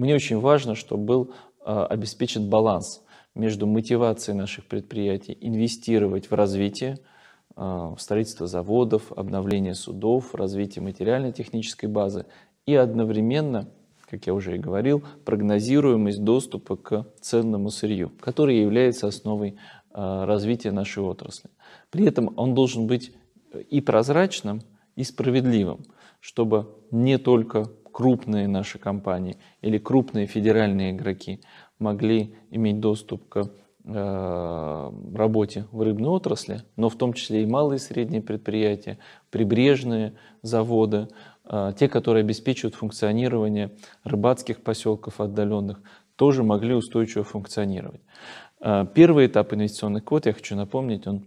Мне очень важно, чтобы был а, обеспечен баланс между мотивацией наших предприятий инвестировать в развитие, а, в строительство заводов, обновление судов, развитие материально-технической базы и одновременно, как я уже и говорил, прогнозируемость доступа к ценному сырью, который является основой а, развития нашей отрасли. При этом он должен быть э, и прозрачным, и справедливым, чтобы не только крупные наши компании или крупные федеральные игроки могли иметь доступ к э, работе в рыбной отрасли, но в том числе и малые и средние предприятия, прибрежные заводы, э, те, которые обеспечивают функционирование рыбацких поселков отдаленных, тоже могли устойчиво функционировать. Э, первый этап инвестиционных код, я хочу напомнить, он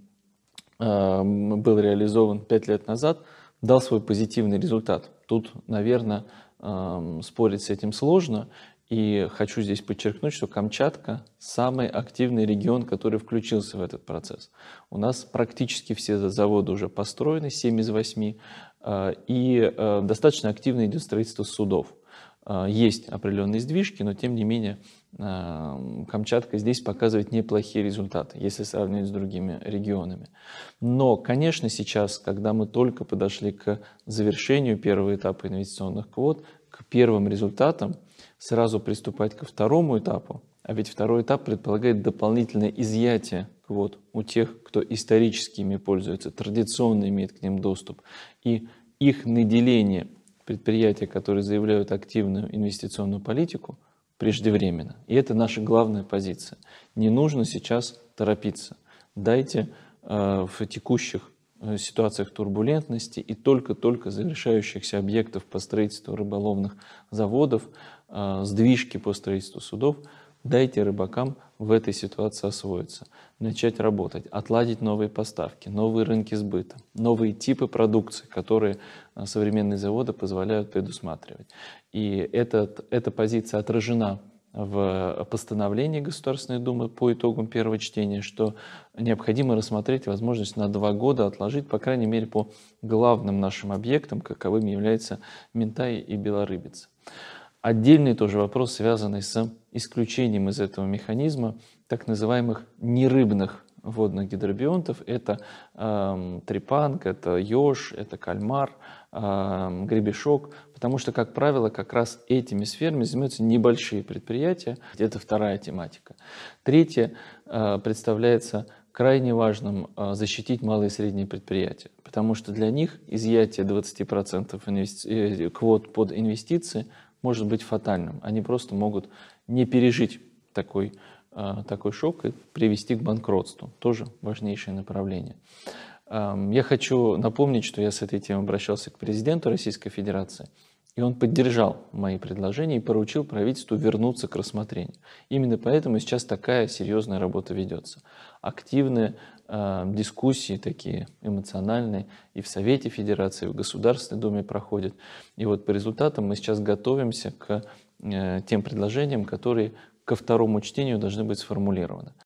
был реализован пять лет назад, дал свой позитивный результат. Тут, наверное, спорить с этим сложно. И хочу здесь подчеркнуть, что Камчатка – самый активный регион, который включился в этот процесс. У нас практически все заводы уже построены, 7 из 8, а, и э, достаточно активно идет строительство судов. А, есть определенные сдвижки, но тем не менее а, Камчатка здесь показывает неплохие результаты, если сравнивать с другими регионами. Но, конечно, сейчас, когда мы только подошли к завершению первого этапа инвестиционных квот, к первым результатам, сразу приступать ко второму этапу, а ведь второй этап предполагает дополнительное изъятие квот у тех, кто исторически ими пользуется, традиционно имеет к ним доступ, и их наделение – предприятия, которые заявляют активную инвестиционную политику, преждевременно. И это наша главная позиция. Не нужно сейчас торопиться. Дайте э, в текущих э, ситуациях турбулентности и только-только завершающихся объектов по строительству рыболовных заводов, э, сдвижки по строительству судов, Дайте рыбакам в этой ситуации освоиться, начать работать, отладить новые поставки, новые рынки сбыта, новые типы продукции, которые а, современные заводы позволяют предусматривать. И этот, эта позиция отражена в а, постановлении Государственной Думы по итогам первого чтения, что необходимо рассмотреть возможность на два года отложить, по крайней мере, по главным нашим объектам, каковыми являются Ментай и Белорыбица. Отдельный тоже вопрос, связанный с исключением из этого механизма так называемых нерыбных водных гидробионтов. Это э, трепанг, это еж, это кальмар, э, гребешок, потому что, как правило, как раз этими сферами занимаются небольшие предприятия. Это вторая тематика. Третья э, представляется крайне важным э, защитить малые и средние предприятия, потому что для них изъятие 20% инвести... Э, квот под инвестиции может быть фатальным. Они просто могут не пережить такой, э, такой шок и привести к банкротству. Тоже важнейшее направление. Эм, я хочу напомнить, что я с этой темой обращался к президенту Российской Федерации, и он поддержал мои предложения и поручил правительству вернуться к рассмотрению. Именно поэтому сейчас такая серьезная работа ведется. Активное Э, дискуссии такие эмоциональные и в Совете Федерации, и в Государственной Думе проходят. И вот по результатам мы сейчас готовимся к э, тем предложениям, которые ко второму чтению должны быть сформулированы.